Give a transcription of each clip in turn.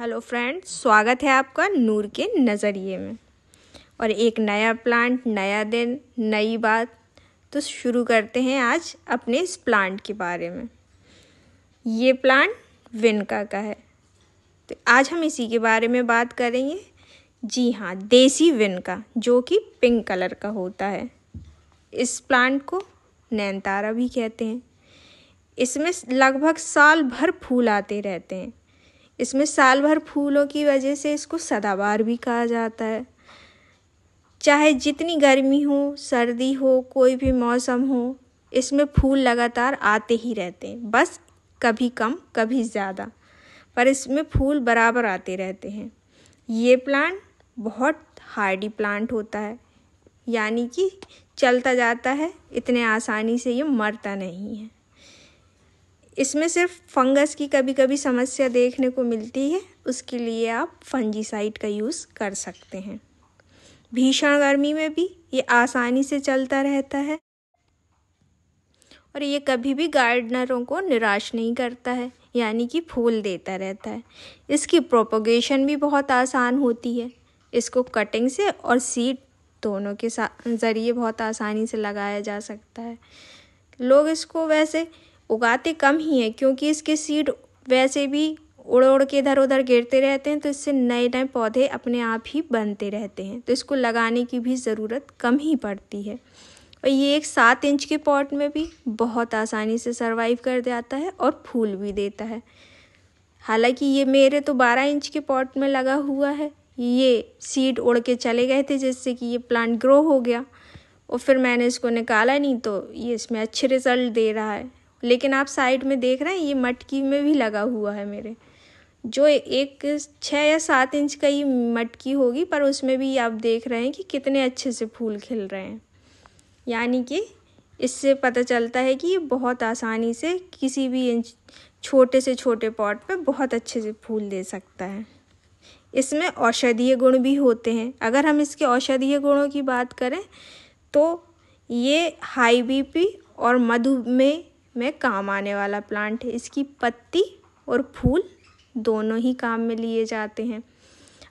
hello friends स्वागत है आपका नूर के नज़रिए में और एक नया प्लांट नया दिन नई बात तो शुरू करते हैं आज अपने इस प्लांट के बारे में ये प्लांट विनका का है तो आज हम इसी के बारे में बात करेंगे जी हाँ देसी विनका जो कि पिंक कलर का होता है इस प्लांट को नैनतारा भी कहते हैं इसमें लगभग साल भर फूल आते रहते हैं इसमें साल भर फूलों की वजह से इसको सदाबहार भी कहा जाता है चाहे जितनी गर्मी हो सर्दी हो कोई भी मौसम हो इसमें फूल लगातार आते ही रहते हैं बस कभी कम कभी ज़्यादा पर इसमें फूल बराबर आते रहते हैं ये प्लांट बहुत हार्डी प्लांट होता है यानी कि चलता जाता है इतने आसानी से ये मरता नहीं है इसमें सिर्फ फंगस की कभी कभी समस्या देखने को मिलती है उसके लिए आप फंजीसाइड का यूज़ कर सकते हैं भीषण गर्मी में भी ये आसानी से चलता रहता है और ये कभी भी गार्डनरों को निराश नहीं करता है यानी कि फूल देता रहता है इसकी प्रोपोगेशन भी बहुत आसान होती है इसको कटिंग से और सीड दोनों के ज़रिए बहुत आसानी से लगाया जा सकता है लोग इसको वैसे उगाते कम ही हैं क्योंकि इसके सीड वैसे भी उड़ उड़ के इधर उधर गिरते रहते हैं तो इससे नए नए पौधे अपने आप ही बनते रहते हैं तो इसको लगाने की भी ज़रूरत कम ही पड़ती है और ये एक सात इंच के पॉट में भी बहुत आसानी से सरवाइव कर जाता है और फूल भी देता है हालांकि ये मेरे तो बारह इंच के पॉट में लगा हुआ है ये सीड उड़ के चले गए थे जिससे कि ये प्लांट ग्रो हो गया और फिर मैंने इसको निकाला नहीं तो ये इसमें अच्छे रिज़ल्ट दे रहा है लेकिन आप साइड में देख रहे हैं ये मटकी में भी लगा हुआ है मेरे जो एक छः या सात इंच का ये मटकी होगी पर उसमें भी आप देख रहे हैं कि कितने अच्छे से फूल खिल रहे हैं यानी कि इससे पता चलता है कि ये बहुत आसानी से किसी भी इंच छोटे से छोटे पॉट पे बहुत अच्छे से फूल दे सकता है इसमें औषधीय गुण भी होते हैं अगर हम इसके औषधीय गुणों की बात करें तो ये हाई बी और मधुमेह में काम आने वाला प्लांट है इसकी पत्ती और फूल दोनों ही काम में लिए जाते हैं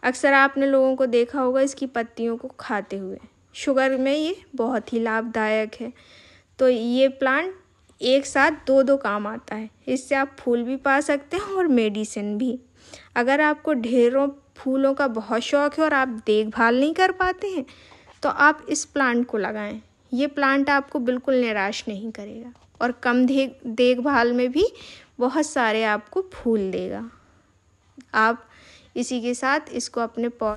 अक्सर आपने लोगों को देखा होगा इसकी पत्तियों को खाते हुए शुगर में ये बहुत ही लाभदायक है तो ये प्लांट एक साथ दो दो काम आता है इससे आप फूल भी पा सकते हैं और मेडिसिन भी अगर आपको ढेरों फूलों का बहुत शौक है और आप देखभाल नहीं कर पाते हैं तो आप इस प्लांट को लगाएं ये प्लांट आपको बिल्कुल निराश नहीं करेगा और कम देख देखभाल में भी बहुत सारे आपको फूल देगा आप इसी के साथ इसको अपने पौ